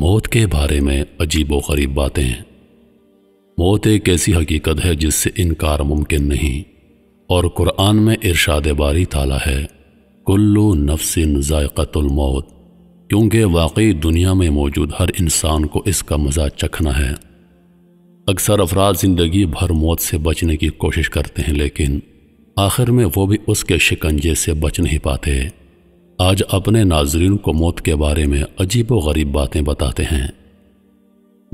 मौत के बारे में अजीब गरीब बातें हैं मौत एक ऐसी हकीकत है जिससे इनकार मुमकिन नहीं और कुरान में इरशाद बारी ताला है कुल्लू नफसिन मौत क्योंकि वाकई दुनिया में मौजूद हर इंसान को इसका मज़ा चखना है अक्सर अफराद ज़िंदगी भर मौत से बचने की कोशिश करते हैं लेकिन आखिर में वो भी उसके शिकंजे से बच नहीं पाते आज अपने नाजरन को मौत के बारे में अजीब व गरीब बातें बताते हैं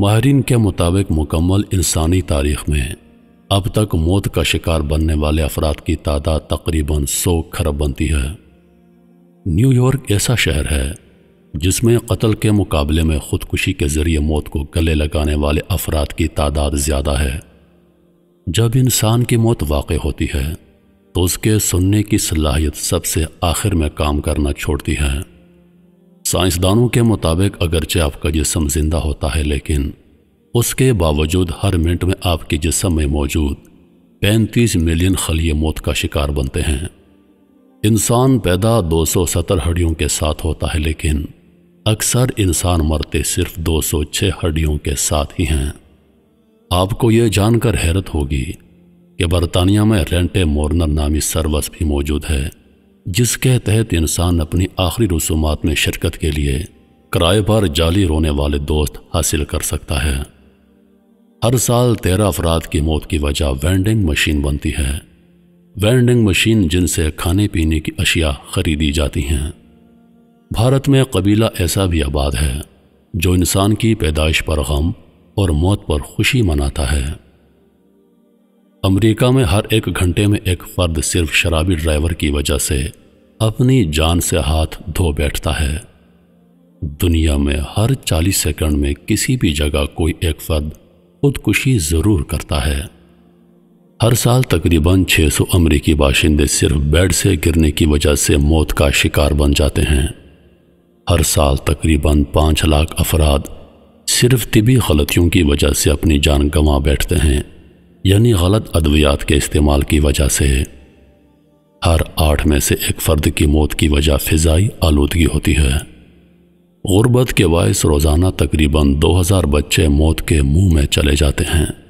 माहरीन के मुताबिक मुकम्मल इंसानी तारीख में अब तक मौत का शिकार बनने वाले अफराद की तादाद तकरीबन सौ खरब बनती है न्यूयॉर्क ऐसा शहर है जिसमें कत्ल के मुकाबले में ख़ुदकुशी के ज़रिए मौत को गले लगाने वाले अफराद की तादाद ज़्यादा है जब इंसान की मौत वाक़ होती है तो उसके सुनने की सलाहियत सबसे आखिर में काम करना छोड़ती है साइंसदानों के मुताबिक अगरचे आपका जिसम जिंदा होता है लेकिन उसके बावजूद हर मिनट में आपके जिसम में मौजूद पैंतीस मिलियन खली मौत का शिकार बनते हैं इंसान पैदा दो सौ सत्तर हड्डियों के साथ होता है लेकिन अक्सर इंसान मरते सिर्फ दो सौ छः हड्डियों के साथ ही हैं आपको यह जानकर हैरत होगी कि बरतानिया में रेंटे मोरनर नामी सर्वस भी मौजूद है जिसके तहत इंसान अपनी आखिरी रसूमात में शिरकत के लिए किराए पर जाली रोने वाले दोस्त हासिल कर सकता है हर साल तेरह अफराद की मौत की वजह वेंडिंग मशीन बनती है वेंडिंग मशीन जिनसे खाने पीने की अशिया खरीदी जाती हैं भारत में कबीला ऐसा भी आबाद है जो इंसान की पैदाइश पर गम और मौत पर खुशी मनाता है अमेरिका में हर एक घंटे में एक फर्द सिर्फ शराबी ड्राइवर की वजह से अपनी जान से हाथ धो बैठता है दुनिया में हर 40 सेकंड में किसी भी जगह कोई एक फर्द खुदकुशी ज़रूर करता है हर साल तकरीबन 600 अमरीकी बाशिंदे सिर्फ बेड से गिरने की वजह से मौत का शिकार बन जाते हैं हर साल तकरीबन पाँच लाख अफराद सिर्फ तिबी गलतियों की वजह से अपनी जान गंवा बैठते हैं यानी गलत अद्वियात के इस्तेमाल की वजह से हर आठ में से एक फ़र्द की मौत की वजह फ़िज़ाई आलूदगी होती है गुर्बत के बायस रोज़ाना तकरीबन 2000 बच्चे मौत के मुंह में चले जाते हैं